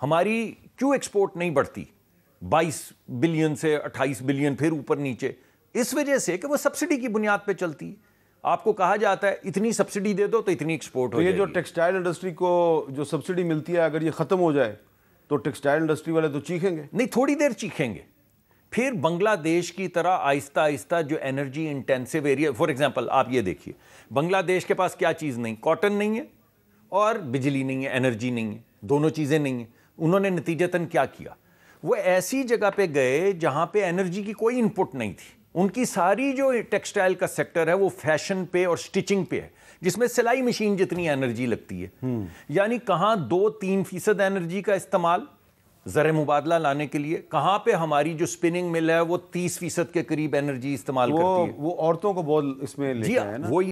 हमारी क्यों एक्सपोर्ट नहीं बढ़ती 22 बिलियन से 28 बिलियन फिर ऊपर नीचे इस वजह से कि वो सब्सिडी की बुनियाद पे चलती है आपको कहा जाता है इतनी सब्सिडी दे दो तो इतनी एक्सपोर्ट तो हो ये जो टेक्सटाइल इंडस्ट्री को जो सब्सिडी मिलती है अगर ये ख़त्म हो जाए तो टेक्सटाइल इंडस्ट्री वाले तो चीखेंगे नहीं थोड़ी देर चीखेंगे फिर बांग्लादेश की तरह आहिस्ता आहिस्ता जो energy intensive area for example आप ये देखिए बांग्लादेश के पास क्या चीज़ नहीं कॉटन नहीं है और बिजली नहीं है एनर्जी नहीं है दोनों चीज़ें नहीं हैं उन्होंने नतीजतन क्या किया वो ऐसी जगह पे गए जहाँ पे एनर्जी की कोई इनपुट नहीं थी उनकी सारी जो टेक्सटाइल का सेक्टर है वो फैशन पे और स्टिचिंग पे है जिसमें सिलाई मशीन जितनी एनर्जी लगती है हम्म। यानी कहाँ दो तीन फीसद एनर्जी का इस्तेमाल ज़र मुबादला लाने के लिए कहाँ पे हमारी जो स्पिनिंग मिल है वो तीस फीसद के करीब एनर्जी इस्तेमाल करती है वो औरतों को बहुत इसमें जी है हाँ, ना? वो